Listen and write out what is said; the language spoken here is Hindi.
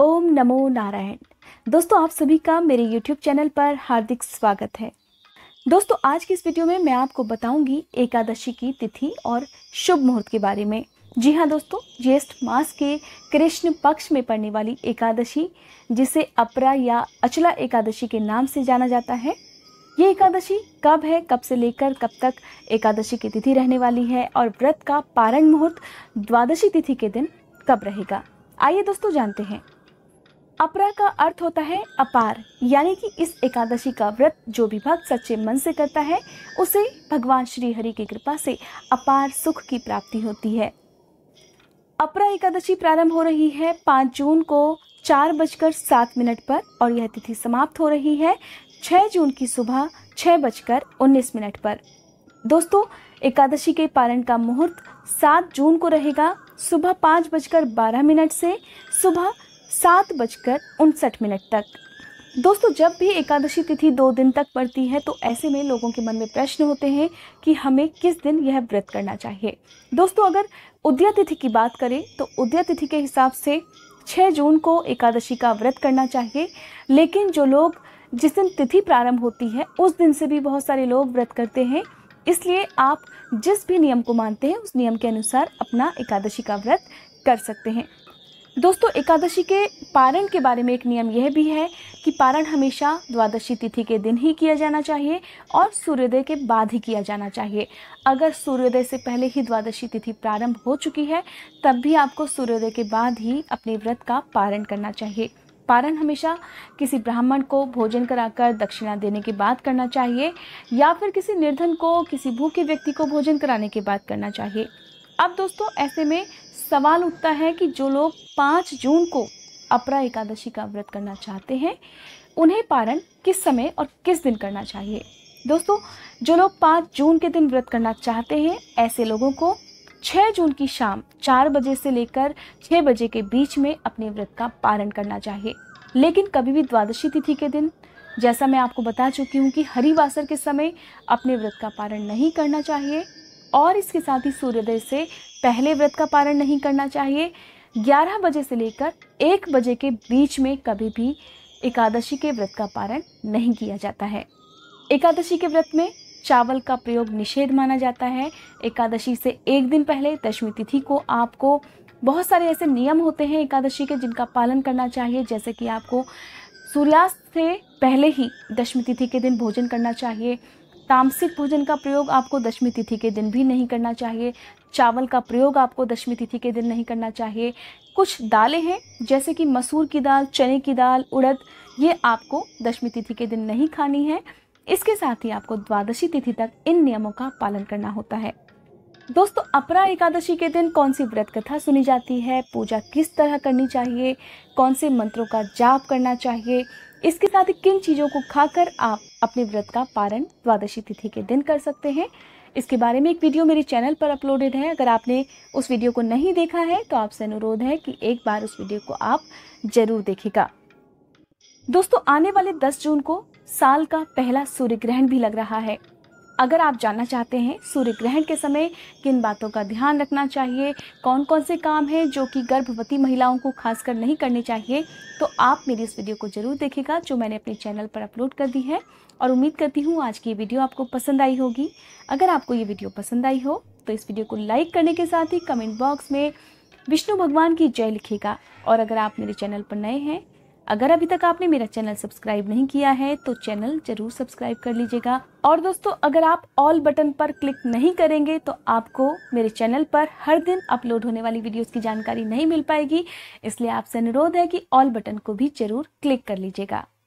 ओम नमो नारायण दोस्तों आप सभी का मेरे YouTube चैनल पर हार्दिक स्वागत है दोस्तों आज की इस वीडियो में मैं आपको बताऊंगी एकादशी की तिथि और शुभ मुहूर्त के बारे में जी हाँ दोस्तों ज्येष्ठ मास के कृष्ण पक्ष में पड़ने वाली एकादशी जिसे अपरा या अचला एकादशी के नाम से जाना जाता है ये एकादशी कब है कब से लेकर कब तक एकादशी की तिथि रहने वाली है और व्रत का पारण मुहूर्त द्वादशी तिथि के दिन कब रहेगा आइए दोस्तों जानते हैं अपरा का अर्थ होता है अपार यानी कि इस एकादशी का व्रत जो भी भक्त सच्चे मन से करता है उसे भगवान श्री हरि की कृपा से अपार सुख की प्राप्ति होती है अपरा एकादशी प्रारंभ हो रही है पाँच जून को चार बजकर सात मिनट पर और यह तिथि समाप्त हो रही है छः जून की सुबह छः बजकर उन्नीस मिनट पर दोस्तों एकादशी के पालन का मुहूर्त सात जून को रहेगा सुबह पाँच बजकर बारह मिनट से सुबह सात बजकर उनसठ मिनट तक दोस्तों जब भी एकादशी तिथि दो दिन तक पड़ती है तो ऐसे में लोगों के मन में प्रश्न होते हैं कि हमें किस दिन यह व्रत करना चाहिए दोस्तों अगर उदया तिथि की बात करें तो उदया तिथि के हिसाब से 6 जून को एकादशी का व्रत करना चाहिए लेकिन जो लोग जिस दिन तिथि प्रारंभ होती है उस दिन से भी बहुत सारे लोग व्रत करते हैं इसलिए आप जिस भी नियम को मानते हैं उस नियम के अनुसार अपना एकादशी का व्रत कर सकते हैं दोस्तों एकादशी के पारण के बारे में एक नियम यह भी है कि पारण हमेशा द्वादशी तिथि के दिन ही किया जाना चाहिए और सूर्योदय के बाद ही किया जाना चाहिए अगर सूर्योदय से पहले ही द्वादशी तिथि प्रारंभ हो चुकी है तब भी आपको सूर्योदय के बाद ही अपने व्रत का पारण करना चाहिए पारण हमेशा किसी ब्राह्मण को भोजन कराकर दक्षिणा देने के बाद करना चाहिए या फिर किसी निर्धन को किसी भूखे व्यक्ति को भोजन कराने के बाद करना चाहिए अब दोस्तों ऐसे में सवाल उठता है कि जो लोग पाँच जून को अपरा एकादशी का व्रत करना चाहते हैं उन्हें पारण किस समय और किस दिन करना चाहिए दोस्तों जो लोग पाँच जून के दिन व्रत करना चाहते हैं ऐसे लोगों को 6 जून की शाम 4 बजे से लेकर 6 बजे के बीच में अपने व्रत का पारण करना चाहिए लेकिन कभी भी द्वादशी तिथि के दिन जैसा मैं आपको बता चुकी हूँ कि हरिवासर के समय अपने व्रत का पारण नहीं करना चाहिए और इसके साथ ही सूर्योदय से पहले व्रत का पालन नहीं करना चाहिए 11 बजे से लेकर 1 बजे के बीच में कभी भी एकादशी के व्रत का पालन नहीं किया जाता है एकादशी के व्रत में चावल का प्रयोग निषेध माना जाता है एकादशी से एक दिन पहले दशमी तिथि को आपको बहुत सारे ऐसे नियम होते हैं एकादशी के जिनका पालन करना चाहिए जैसे कि आपको सूर्यास्त से पहले ही दशमी तिथि के दिन भोजन करना चाहिए तामसिक भोजन का प्रयोग आपको दशमी तिथि के दिन भी नहीं करना चाहिए चावल का प्रयोग आपको दशमी तिथि के दिन नहीं करना चाहिए कुछ दालें हैं जैसे कि मसूर की दाल चने की दाल उड़द ये आपको दशमी तिथि के दिन नहीं खानी है इसके साथ ही आपको द्वादशी तिथि तक इन नियमों का पालन करना होता है दोस्तों अपरा एकादशी के दिन कौन सी व्रत कथा सुनी जाती है पूजा किस तरह करनी चाहिए कौन से मंत्रों का जाप करना चाहिए इसके साथ ही किन चीज़ों को खाकर आप अपने व्रत का पारण द्वादशी तिथि के दिन कर सकते हैं इसके बारे में एक वीडियो मेरे चैनल पर अपलोडेड है अगर आपने उस वीडियो को नहीं देखा है तो आपसे अनुरोध है कि एक बार उस वीडियो को आप जरूर देखेगा दोस्तों आने वाले 10 जून को साल का पहला सूर्य ग्रहण भी लग रहा है अगर आप जानना चाहते हैं सूर्य ग्रहण के समय किन बातों का ध्यान रखना चाहिए कौन कौन से काम हैं जो कि गर्भवती महिलाओं को खासकर नहीं करने चाहिए तो आप मेरी इस वीडियो को ज़रूर देखेगा जो मैंने अपने चैनल पर अपलोड कर दी है और उम्मीद करती हूँ आज की वीडियो आपको पसंद आई होगी अगर आपको ये वीडियो पसंद आई हो तो इस वीडियो को लाइक करने के साथ ही कमेंट बॉक्स में विष्णु भगवान की जय लिखेगा और अगर आप मेरे चैनल पर नए हैं अगर अभी तक आपने मेरा चैनल सब्सक्राइब नहीं किया है तो चैनल जरूर सब्सक्राइब कर लीजिएगा और दोस्तों अगर आप ऑल बटन पर क्लिक नहीं करेंगे तो आपको मेरे चैनल पर हर दिन अपलोड होने वाली वीडियोस की जानकारी नहीं मिल पाएगी इसलिए आपसे अनुरोध है कि ऑल बटन को भी जरूर क्लिक कर लीजिएगा